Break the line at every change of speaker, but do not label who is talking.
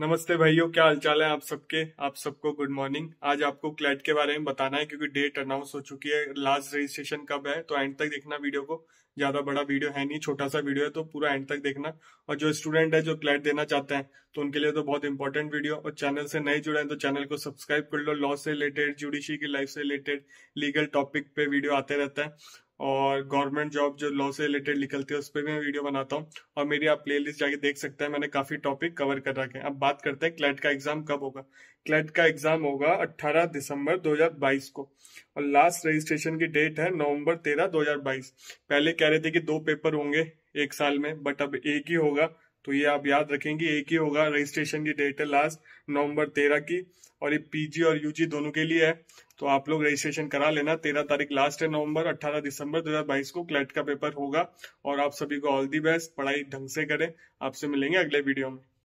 नमस्ते भाइयों क्या हालचाल है आप सबके आप सबको गुड मॉर्निंग आज आपको क्लैट के बारे में बताना है क्योंकि डेट अनाउंस हो चुकी है लास्ट रजिस्ट्रेशन कब है तो एंड तक देखना वीडियो को ज्यादा बड़ा वीडियो है नहीं छोटा सा वीडियो है तो पूरा एंड तक देखना और जो स्टूडेंट है जो क्लैट देना चाहते हैं तो उनके लिए तो बहुत इंपॉर्टेंट वीडियो और चैनल से नए जुड़े हैं तो चैनल को सब्सक्राइब कर लो लॉ से रिलेटेड जुडिशी की लाइफ से रिलेटेड लीगल टॉपिक पे वीडियो आते रहते हैं और गवर्नमेंट जॉब जो लॉ से रिलेटेड निकलती है उस पर भी मैं वीडियो बनाता हूँ और मेरी आप प्लेलिस्ट जाके देख सकते हैं मैंने काफी टॉपिक कवर कर रखे हैं अब बात करते हैं क्लैट का एग्जाम कब होगा क्लैट का एग्जाम होगा 18 दिसंबर 2022 को और लास्ट रजिस्ट्रेशन की डेट है नवंबर तेरह दो पहले कह रहे थे कि दो पेपर होंगे एक साल में बट अब एक ही होगा तो ये आप याद रखेंगे एक ही होगा रजिस्ट्रेशन की डेट है लास्ट नवंबर तेरह की और ये पीजी और यूजी दोनों के लिए है तो आप लोग रजिस्ट्रेशन करा लेना तेरह तारीख लास्ट है नवंबर अट्ठारह दिसंबर बाईस को क्लैट का पेपर होगा और आप सभी को ऑल दी बेस्ट पढ़ाई ढंग से करें आपसे मिलेंगे अगले वीडियो में